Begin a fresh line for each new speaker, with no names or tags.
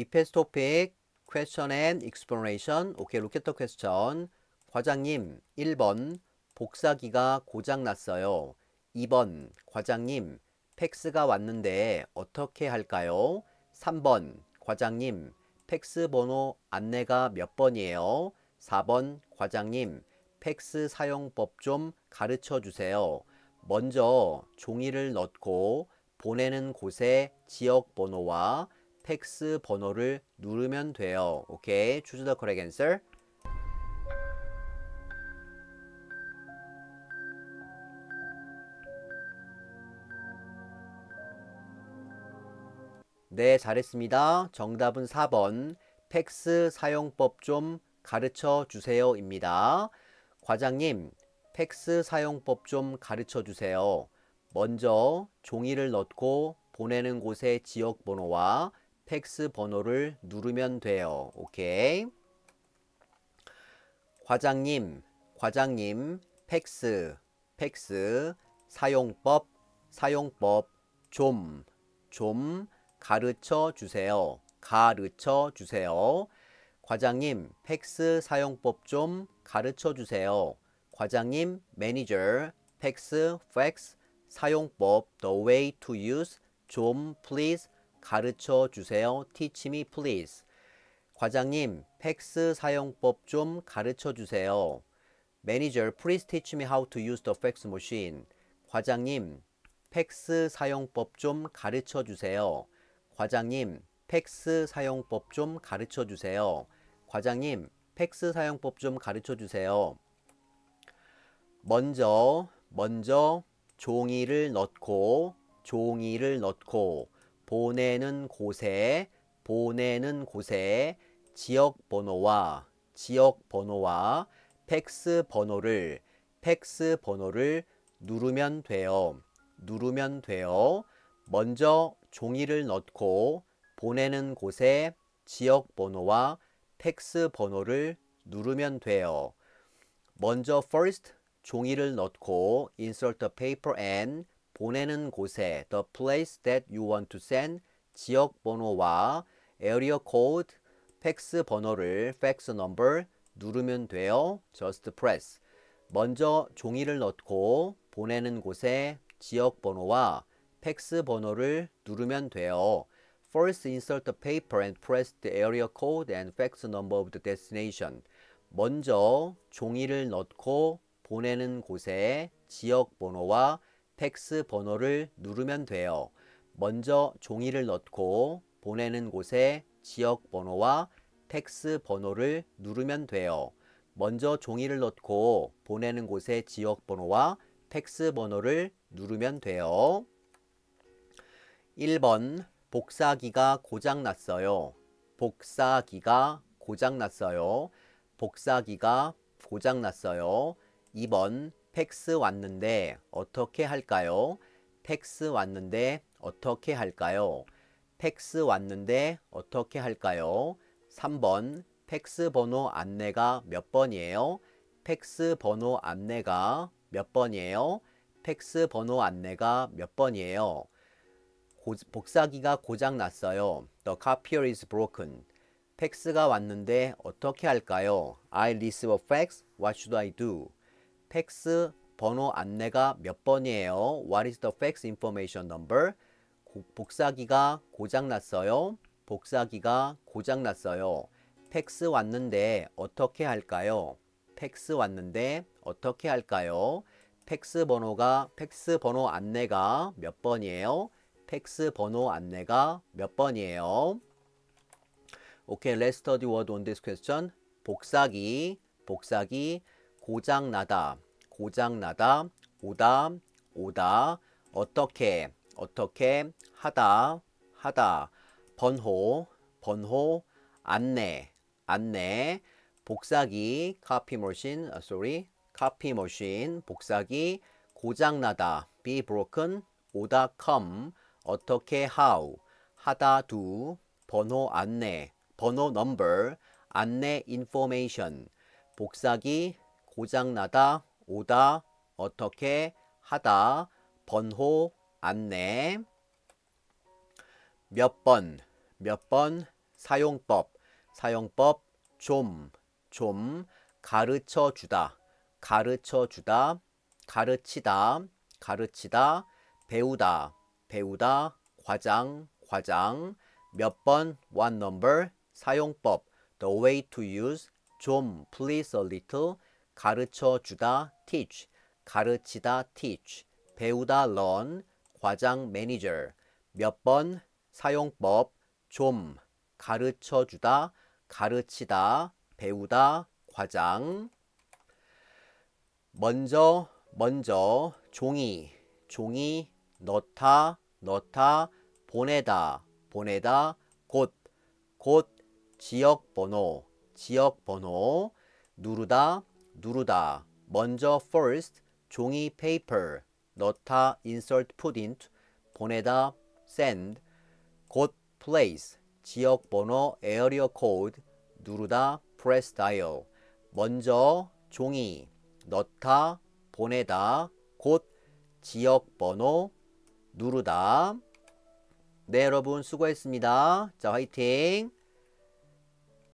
이페스 토픽 퀘스천 앤익스 at 이션 오케이 로켓터 i o n 과장님 1번 복사기가 고장났어요. 2번 과장님 팩스가 왔는데 어떻게 할까요? 3번 과장님 팩스 번호 안내가 몇 번이에요? 4번 과장님 팩스 사용법 좀 가르쳐 주세요. 먼저 종이를 넣고 보내는 곳에 지역 번호와 팩스 번호를 누르면 돼요. 오케이. Choose the correct answer. 네, 잘했습니다. 정답은 4번. 팩스 사용법 좀 가르쳐 주세요. 입니다. 과장님, 팩스 사용법 좀 가르쳐 주세요. 먼저 종이를 넣고 보내는 곳의 지역번호와 팩스 번호를 누르면 돼요. 오케이. 과장님, 과장님, 팩스, 팩스, 사용법, 사용법, 좀, 좀 가르쳐 주세요. 가르쳐 주세요. 과장님, 팩스 사용법 좀 가르쳐 주세요. 과장님, 매니저, 팩스, 팩스 사용법, the way to use, 좀, please 가르쳐 주세요. Teach me please. 과장님, 팩스 사용법 좀 가르쳐 주세요. Manager, please teach me how to use the fax machine. 과장님, 팩스 사용법 좀 가르쳐 주세요. 과장님, 팩스 사용법 좀 가르쳐 주세요. 과장님, 팩스 사용법 좀 가르쳐 주세요. 먼저, 먼저 종이를 넣고, 종이를 넣고, 보내는 곳에 보내는 곳에 지역 번호와 지역 번호와 팩스 번호를 팩스 번호를 누르면 돼요. 누르면 돼요. 먼저 종이를 넣고 보내는 곳에 지역 번호와 팩스 번호를 누르면 돼요. 먼저 first 종이를 넣고 insert the paper and 보내는 곳에 the place that you want to send 지역 번호와 area code, 팩스 번호를 fax number 누르면 돼요. just press. 먼저 종이를 넣고 보내는 곳에 지역 번호와 팩스 번호를 누르면 돼요. First insert the paper and press the area code and fax number of the destination. 먼저 종이를 넣고 보내는 곳에 지역 번호와 팩스 번호를 누르면 돼요. 먼저 종이를 넣고 보내는 곳에 지역 번호와 팩스 번호를 누르면 돼요. 먼저 종이를 넣고 보내는 곳에 지역 번호와 팩스 번호를 누르면 돼요. 1번 복사기가 고장 났어요. 복사기가 고장 났어요. 복사기가 고장 났어요. 2번 팩스 왔는데 어떻게 할까요? 팩스 왔는데 어떻게 할까요? 팩스 왔는데 어떻게 할까요? 3번 팩스 번호 안내가 몇 번이에요? 팩스 번호 안내가 몇 번이에요? 팩스 번호 안내가 몇 번이에요? 고, 복사기가 고장 났어요. The copier is broken. 팩스가 왔는데 어떻게 할까요? I receive a fax. What should I do? 팩스 번호 안내가 몇 번이에요? What is the fax information number? 복사기가 고장났어요. 복사기가 고장났어요. 팩스 왔는데 어떻게 할까요? 팩스 왔는데 어떻게 할까요? 팩스 번호가 팩스 번호 안내가 몇 번이에요? 팩스 번호 안내가 몇 번이에요? okay, let's study word on this question. 복사기, 복사기, 고장나다, 고장나다, 오다, 오다, 어떻게, 어떻게, 하다, 하다, 번호, 번호, 안내, 안내, 복사기, copy machine, 아, sorry, copy machine, 복사기, 고장나다, be broken, 오다, come, 어떻게, how, 하다, do, 번호 안내, 번호 number, 안내 information, 복사기, 고장나다, 오다, 어떻게, 하다, 번호, 안내 몇 번, 몇 번, 사용법, 사용법, 좀, 좀, 가르쳐 주다, 가르쳐 주다, 가르치다, 가르치다, 배우다, 배우다, 과장, 과장, 몇 번, one number, 사용법, the way to use, 좀, please a little, 가르쳐 주다 teach, 가르치다 teach, 배우다 learn, 과장 매니저, 몇번 사용법 좀, 가르쳐 주다, 가르치다, 배우다, 과장 먼저, 먼저, 종이, 종이, 넣다, 넣다, 보내다, 보내다, 곧, 곧, 지역번호, 지역번호, 누르다, 누르다 먼저 first 종이 paper 넣다 insert put into 보내다 send 곧 place 지역 번호 area code 누르다 press dial 먼저 종이 넣다 보내다 곧 지역 번호 누르다 네 여러분 수고했습니다 자 화이팅